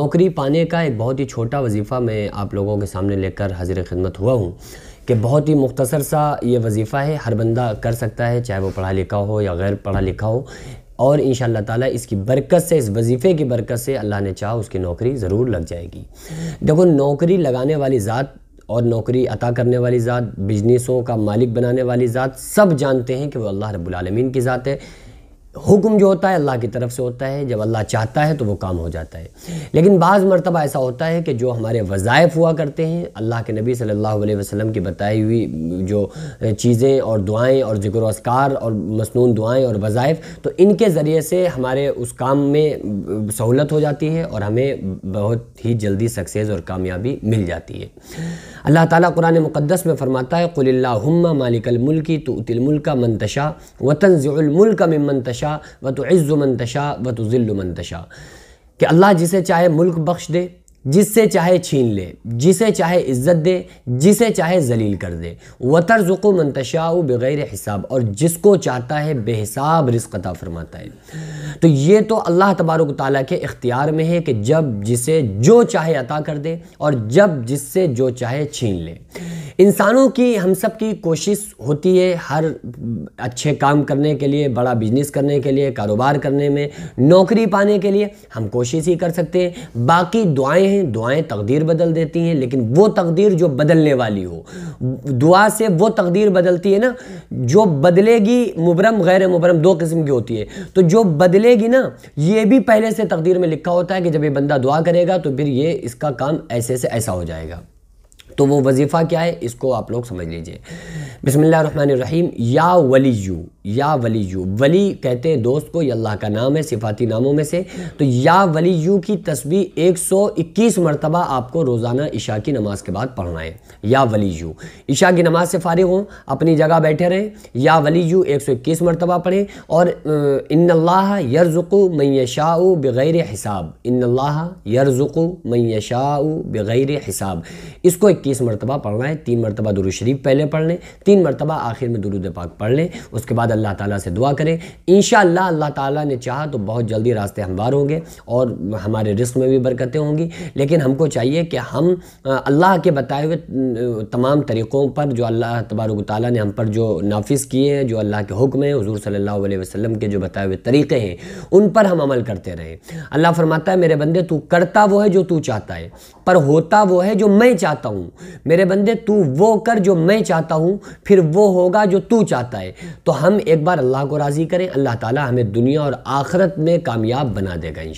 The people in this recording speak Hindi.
नौकरी पाने का एक बहुत ही छोटा वजीफ़ा मैं आप लोगों के सामने लेकर हाजिर खिदमत हुआ हूँ कि बहुत ही मुख्तसर सा ये वजीफ़ा है हर बंदा कर सकता है चाहे वो पढ़ा लिखा हो या गैर पढ़ा लिखा हो और इन ताला इसकी बरकत से इस वजीफ़े की बरकत से अल्लाह ने चाह उसकी नौकरी ज़रूर लग जाएगी देखो नौकरी लगाने वाली ज़ात और नौकरी अता करने वाली ज़ात बिजनेसों का मालिक बनाने वाली ज़ात सब जानते हैं कि वो अल्लाह रब्बुल रबालमीन की ज़ात है हुक्म जो होता है अल्लाह की तरफ से होता है जब अल्लाह चाहता है तो वो काम हो जाता है लेकिन बाज़ मरतबा ऐसा होता है कि जो हमारे वज़ायफ़ हुआ करते हैं अल्लाह के नबी सल्लल्लाहु अलैहि वसल्लम की बताई हुई जो चीज़ें और दुआएं और ज़िक्र असकार और मसनून दुआएं और वज़ायफ़ तो इनके ज़रिए से हमारे उस काम में सहूलत हो जाती है और हमें बहुत ही जल्दी सक्सेस और कामयाबी मिल जाती है अल्लाह ताला कुरान मुक़दस में फ़रमाता है कुल्ला मालिकल मुल्की तो उतिल मुल्क मनतशा वतन मुल्क में मनतशा तशा व तो इज़्ज़ुमन तशा व तो ज़िल्लुमन तशा कि अल्लाह जिसे चाहे मुल्क बख्श दे जिससे चाहे छीन ले जिसे चाहे इज्जत दे जिसे चाहे जलील कर दे ज़ुको मंतशा बग़ैर हिसाब और जिसको चाहता है बेहिसाब रिस्क अता फरमाता है तो ये तो अल्लाह तबारक ताली के इख्तियार में है कि जब जिसे जो चाहे अता कर दे और जब जिससे जो चाहे छीन ले इंसानों की हम सब की कोशिश होती है हर अच्छे काम करने के लिए बड़ा बिजनेस करने के लिए कारोबार करने में नौकरी पाने के लिए हम कोशिश ही कर सकते हैं बाकी दुआएं हैं दुआएं तकदीर बदल देती हैं लेकिन वो तकदीर जो बदलने वाली हो दुआ से वो तकदीर बदलती है ना जो बदलेगी मुबरम गैर मुबरम दो किस्म की होती है तो जो बदलेगी ना ये भी पहले से तकदीर में लिखा होता है कि जब ये बंदा दुआ करेगा तो फिर ये इसका काम ऐसे से ऐसा हो जाएगा तो वो वजीफ़ा क्या है इसको आप लोग समझ लीजिए बिसमीम या वली यू या वली यू वली कहते हैं दोस्त को या अल्लाह का नाम है सिफाती नामों में से तो या वली यू की तस्वीर 121 मरतबा आपको रोज़ाना इशा की नमाज के बाद पढ़ना है या वली यू ईशा की नमाज से फ़ारिग हों अपनी जगह बैठे रहें या वली यू इक्कीस मरतबा पढ़ें और अल्लाह यरज़ुकु मैशा बग़ैर हिसाब अल्लाह यरज़ुकु मैशा बग़ैर हिसाब इसको इक्कीस मरतबा पढ़ना है तीन मरतबा दुरुशरीफ पहले पढ़ लें तीन मरतबा आखिर में दुरुद पाक पढ़ लें उसके बाद अल्लाह ताला से दुआ करें इन अल्लाह ताला ने चाहा तो बहुत जल्दी रास्ते हमवार होंगे और हमारे रिस्क में भी बरकतें होंगी लेकिन हमको चाहिए कि हम अल्लाह के बताए हुए तमाम तरीक़ों पर जो अल्लाह तबारक ताली ने हम पर जो नाफिज किए हैं जो अल्लाह के हुक्म हैं हजूर सल्ला वसलम के जो बताए हुए तरीक़े हैं उन पर हम अमल करते रहें अल्लाह फरमाता है मेरे बंदे तू करता वो है जो तू चाहता है पर होता वो है जो मैं चाहता हूँ मेरे बंदे तू वो कर जो मैं चाहता हूँ फिर वो होगा जो तू चाहता है तो हम एक बार अल्लाह को राज़ी करें अल्लाह ताला हमें दुनिया और आखरत में कामयाब बना देगा इन